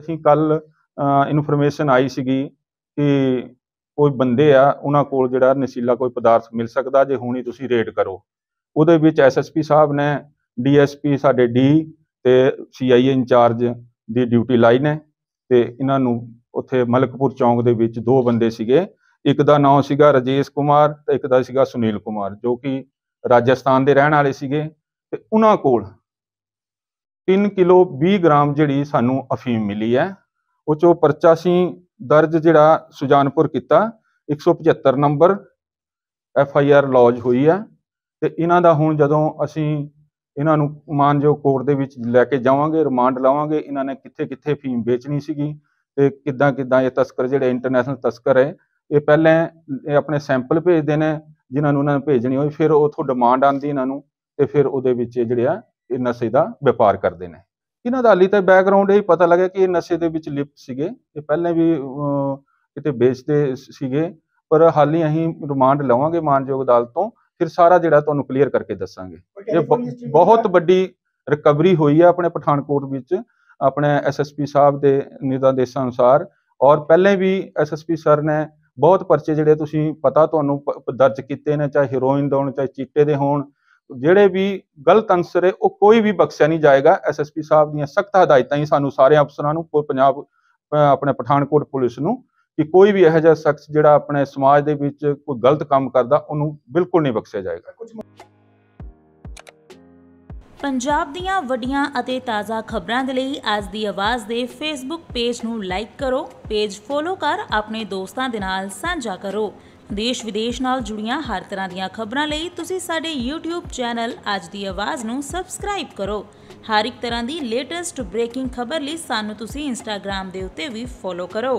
ਅਸੀਂ ਕੱਲ ਇਨਫੋਰਮੇਸ਼ਨ ਆਈ ਸੀਗੀ ਕਿ ਕੋਈ ਬੰਦੇ ਆ ਉਹਨਾਂ ਕੋਲ ਜਿਹੜਾ ਨਸ਼ੀਲਾ ਕੋਈ ਪਦਾਰਥ ਮਿਲ ਸਕਦਾ ਜੇ ਹੁਣੀ ਤੁਸੀਂ ਰੇਡ ਕਰੋ ਉਹਦੇ ਵਿੱਚ ਐਸਐਸਪੀ ਸਾਹਿਬ ਨੇ ਡੀਐਸਪੀ ਸਾਡੇ ਡੀ ਤੇ ਸੀਆਈਏ ਇਨਚਾਰਜ ਦੀ ਡਿਊਟੀ ਲਾਈਨ ਹੈ ਤੇ ਇਹਨਾਂ ਨੂੰ ਉੱਥੇ ਮਲਕਪੁਰ ਚੌਂਕ ਦੇ ਵਿੱਚ ਦੋ ਬੰਦੇ ਸੀਗੇ ਇੱਕ ਦਾ ਨਾਮ ਸੀਗਾ ਰਜੇਸ਼ ਕੁਮਾਰ ਤੇ ਇੱਕ ਦਾ ਸੀਗਾ ਸੁਨੀਲ ਕੁਮਾਰ ਜੋ ਕਿ ਰਾਜਸਥਾਨ ਦੇ ਰਹਿਣ ਵਾਲੇ ਸੀਗੇ ਤੇ ਉਹਨਾਂ ਕੋਲ 3 ਕਿਲੋ 20 ਗ੍ਰਾਮ ਜਿਹੜੀ ਸਾਨੂੰ ਅਫੀਮ ਮਿਲੀ ਹੈ ਉਹ ਚੋ ਪਰਚਾ ਸੀ ਦਰਜ ਜਿਹੜਾ ਸੁਜਾਨਪੁਰ ਕੀਤਾ 175 number F I R lodge ਹੋਈ ਹੈ ਤੇ ਇਹਨਾਂ ਦਾ ਹੁਣ ਜਦੋਂ ਅਸੀਂ ਇਹਨਾਂ ਨੂੰ ਮਾਨਯੋਗ ਕੋਰਟ ਦੇ ਵਿੱਚ ਲੈ ਕੇ ਜਾਵਾਂਗੇ ਰਿਮਾਂਡ ਲਾਵਾਂਗੇ ਇਹਨਾਂ ਨੇ ਕਿੱਥੇ ਕਿੱਥੇ ਫੀਮ ਵੇਚਣੀ ਸੀਗੀ ਤੇ ਕਿੱਦਾਂ ਕਿੱਦਾਂ ਇਹ ਤਸਕਰ ਜਿਹੜੇ ਇੰਟਰਨੈਸ਼ਨਲ ਤਸਕਰ ਹੈ ਇਹ ਪਹਿਲਾਂ ਇਹ ਆਪਣੇ ਸੈਂਪਲ ਭੇਜਦੇ ਨੇ ਜਿਨ੍ਹਾਂ ਨੂੰ ਉਹਨਾਂ ਨੇ ਭੇਜਣੀ ਹੋਈ ਫਿਰ ਉਥੋਂ ਡਿਮਾਂਡ ਆਂਦੀ ਇਹਨਾਂ ਨੂੰ ਤੇ ਫਿਰ ਉਹਦੇ ਵਿੱਚ ਜਿਹੜਿਆ ਇਹ ਨਸ਼ੇ ਦਾ ਵਪਾਰ ਕਰਦੇ ਨੇ ਇਹਨਾਂ ਦਾ ਹਾਲੀ ਤੇ ਬੈਕਗ੍ਰਾਉਂਡ ਹੀ ਪਤਾ ਲੱਗਿਆ ਕਿ ਇਹ ਨਸ਼ੇ ਦੇ ਵਿੱਚ ਲਿਪਤ ਸੀਗੇ ਇਹ ਪਹਿਲਾਂ ਵੀ ਕਿਤੇ ਵੇਚਦੇ ਸੀਗੇ ਪਰ ਹਾਲੀ ਅਸੀਂ ਰਿਮਾਂਡ ਲਵਾਂਗੇ ਮਾਨਯੋਗ ਅਦਾਲਤ ਤੋਂ ਫਿਰ ਸਾਰਾ ਜਿਹੜਾ ਤੁਹਾਨੂੰ ਕਲੀਅਰ ਕਰਕੇ ਦੱਸਾਂਗੇ ਇਹ ਬਹੁਤ ਵੱਡੀ ਰਿਕਵਰੀ ਹੋਈ ਹੈ ਆਪਣੇ ਪਠਾਨਕੋਟ ਵਿੱਚ ਆਪਣੇ ਐਸਐਸਪੀ ਸਾਹਿਬ ਦੇ ਨਿਰਦੇਸ਼ਾਂ ਅਨੁਸਾਰ ਔਰ ਪਹਿਲੇ ਵੀ ਐਸਐਸਪੀ ਸਰ ਨੇ ਬਹੁਤ ਪਰਚੇ ਜਿਹੜੇ ਤੁਸੀਂ ਪਤਾ ਤੁਹਾਨੂੰ ਦਰਜ ਕੀਤੇ ਨੇ ਚਾਹੇ ਹੀਰੋਇਨ ਦੇ ਹੋਣ ਚਾਹੇ ਚੀਟੇ ਦੇ ਹੋਣ ਜਿਹੜੇ ਵੀ ਗਲਤ ਅਨਸਰ ਹੈ ਉਹ ਕੋਈ ਵੀ ਬਖਸ਼ਿਆ ਨਹੀਂ ਜਾਏਗਾ ਐਸਐਸਪੀ ਸਾਹਿਬ ਦੀਆਂ ਸਖਤ ਹਦਾਇਤਾਂ ਹੀ ਸਾਨੂੰ ਸਾਰੇ ਅਫਸਰਾਂ ਨੂੰ ਕੋਈ ਪੰਜਾਬ ਆਪਣੇ ਪਠਾਨਕੋਟ ਪੁਲਿਸ ਨੂੰ ਕਿ ਕੋਈ ਵੀ ਇਹੋ ਜਿਹਾ ਸ਼ਖਸ ਜਿਹੜਾ ਆਪਣੇ ਸਮਾਜ ਦੇ ਵਿੱਚ ਕੋਈ ਗਲਤ ਕੰਮ ਕਰਦਾ ਉਹਨੂੰ ਬਿਲਕੁਲ ਨਹੀਂ ਬਖਸ਼ਿਆ ਜਾਏਗਾ ਪੰਜਾਬ ਦੀਆਂ ਵੱਡੀਆਂ ਅਤੇ ਤਾਜ਼ਾ ਖਬਰਾਂ ਦੇ ਲਈ ਅੱਜ ਦੀ ਆਵਾਜ਼ ਦੇ ਫੇਸਬੁੱਕ ਪੇਜ ਨੂੰ ਲਾਈਕ ਕਰੋ ਪੇਜ ਫੋਲੋ ਕਰ ਆਪਣੇ ਦੋਸਤਾਂ ਦੇ ਨਾਲ ਸਾਂਝਾ ਕਰੋ ਦੇਸ਼ ਵਿਦੇਸ਼ ਨਾਲ ਜੁੜੀਆਂ ਹਰ ਤਰ੍ਹਾਂ ਦੀਆਂ ਖਬਰਾਂ ਲਈ ਤੁਸੀਂ ਸਾਡੇ YouTube ਚੈਨਲ ਅੱਜ ਦੀ ਆਵਾਜ਼ ਨੂੰ ਸਬਸਕ੍ਰਾਈਬ ਕਰੋ ਹਰ ਇੱਕ ਤਰ੍ਹਾਂ ਦੀ ਲੇਟੈਸਟ ਬ੍ਰੇਕਿੰਗ ਖਬਰ ਲਈ ਸਾਨੂੰ ਤੁਸੀਂ Instagram ਦੇ ਉੱਤੇ ਵੀ ਫੋਲੋ ਕਰੋ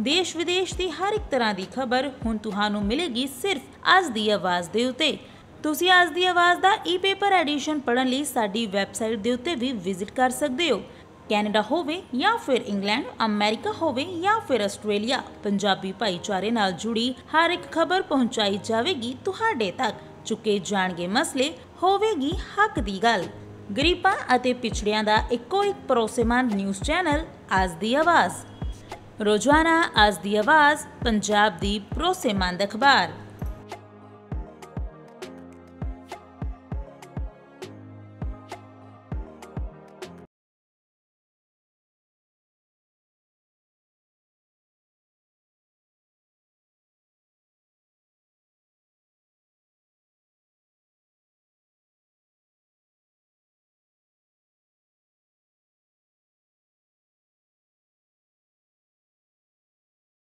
ਦੇਸ਼ ਵਿਦੇਸ਼ ਦੀ ਹਰ ਇੱਕ ਤਰ੍ਹਾਂ ਦੀ ਖਬਰ ਹੁਣ ਤੁਹਾਨੂੰ ਮਿਲੇਗੀ ਸਿਰਫ ਅੱਜ ਦੀ ਆਵਾਜ਼ ਦੇ ਉੱਤੇ ਤੁਸੀਂ ਅੱਜ ਦੀ ਆਵਾਜ਼ ਦਾ ਈ-ਪੇਪਰ ਐਡੀਸ਼ਨ ਪੜਨ ਲਈ ਸਾਡੀ ਵੈਬਸਾਈਟ ਦੇ ਉੱਤੇ ਵੀ ਵਿਜ਼ਿਟ ਕਰ ਸਕਦੇ ਹੋ ਕੈਨੇਡਾ ਹੋਵੇ ਜਾਂ ਫਿਰ ਇੰਗਲੈਂਡ ਅਮਰੀਕਾ ਹੋਵੇ ਜਾਂ ਫਿਰ ਆਸਟ੍ਰੇਲੀਆ ਪੰਜਾਬੀ ਭਾਈਚਾਰੇ ਨਾਲ ਜੁੜੀ ਹਰ ਇੱਕ ਖਬਰ ਪਹੁੰਚਾਈ ਜਾਵੇਗੀ ਤੁਹਾਡੇ ਤੱਕ ਚੁੱਕੇ ਜਾਣਗੇ ਮਸਲੇ ਹੋਵੇਗੀ ਹੱਕ ਦੀ ਗੱਲ ਗਰੀਬਾਂ ਅਤੇ ਪਿਛੜਿਆਂ ਦਾ ਇੱਕੋ ਇੱਕ ਪਰੋਸੇਮਾਨ ਨਿਊਜ਼ ਚੈਨਲ ਅੱਜ ਦੀ ਆਵਾਜ਼ ਰੋਜ਼ਾਨਾ ਅੱਜ ਦੀ ਆਵਾਜ਼ ਪੰਜਾਬ ਦੀ ਪਰੋਸੇਮਾਨ ਅਖਬਾਰ